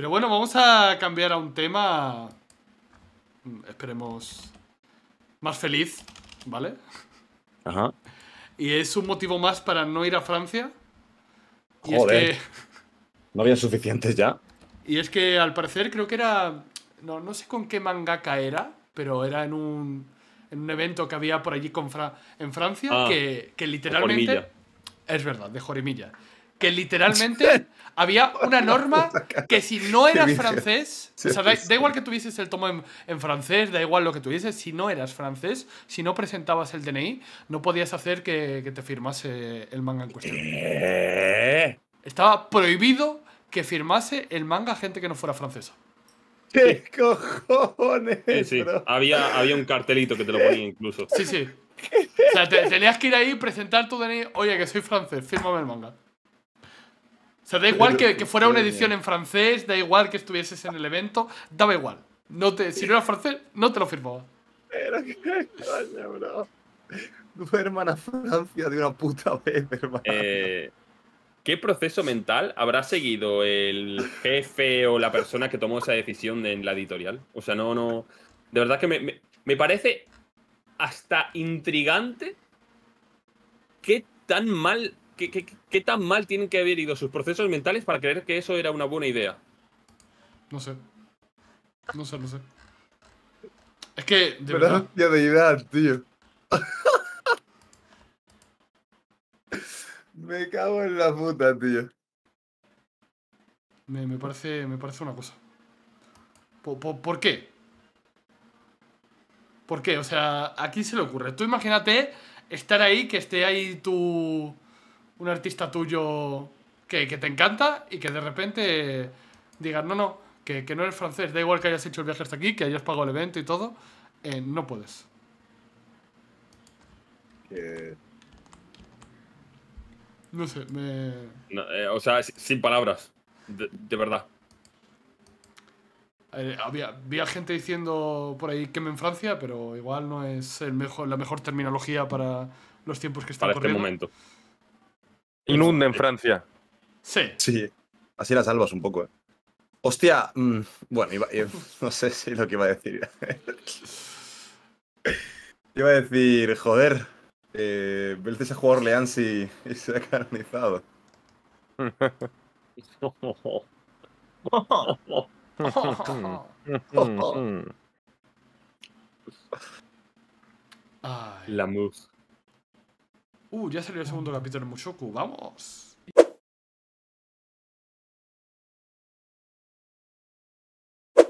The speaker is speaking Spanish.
Pero bueno, vamos a cambiar a un tema. Mm, esperemos. Más feliz, ¿vale? Ajá. Y es un motivo más para no ir a Francia. Joder. No había suficientes ya. Y es que al parecer creo que era. No, no sé con qué mangaka era, pero era en un, evento que había por allí con en Francia ah, que, que, literalmente. es verdad, de Jorimilla que literalmente había una norma que si no eras francés, o sea, da, igual que tuvieses el tomo en, francés, da igual lo que tuvieses, si no eras francés, si no presentabas el DNI, no podías hacer que, te firmase el manga en cuestión. Eh. Estaba prohibido que firmase el manga gente que no fuera francesa. ¡Qué cojones! Sí, Había, había un cartelito que te lo ponía incluso. Sí, sí. O sea, tenías que ir ahí, presentar tu DNI. Oye, que soy francés, fírmame el manga. O sea, da igual que, fuera una edición en francés, da igual que estuvieses en el evento, daba igual. No te, si no era francés, no te lo firmaba. Pero qué coño, bro. Duerman a Francia de una puta vez, hermano. Eh, ¿Qué proceso mental habrá seguido el jefe o la persona que tomó esa decisión en la editorial? O sea, no, no. De verdad que me parece hasta intrigante qué tan mal qué, tan mal tienen que haber ido sus procesos mentales para creer que eso era una buena idea? No sé. No sé, no sé. Es que, de verdad. Pero, tío, tío. me cago en la puta, tío. Me, parece, me parece una cosa. ¿Por, por, por qué? ¿Por qué? O sea, aquí se le ocurre? Tú imagínate estar ahí, que esté ahí tu un artista tuyo que, te encanta y que de repente digas, no, no, que, no eres francés, da igual que hayas hecho el viaje hasta aquí, que hayas pagado el evento y todo, eh, no puedes. No sé, me... Eh, o sea, sin palabras, de, verdad. Eh, había, gente diciendo por ahí que me en Francia, pero igual no es el mejor, la mejor terminología para los tiempos que están para este corriendo. momento. Inunda en Francia. Sí. Sí. Así la salvas un poco. Eh. Hostia, mm, bueno, no sé si lo que iba a decir. iba a decir, joder, eh, Belce se ha jugado Orleans y, se ha carnizado. La mousse. Uh, ya salió el segundo capítulo de Mushoku, vamos.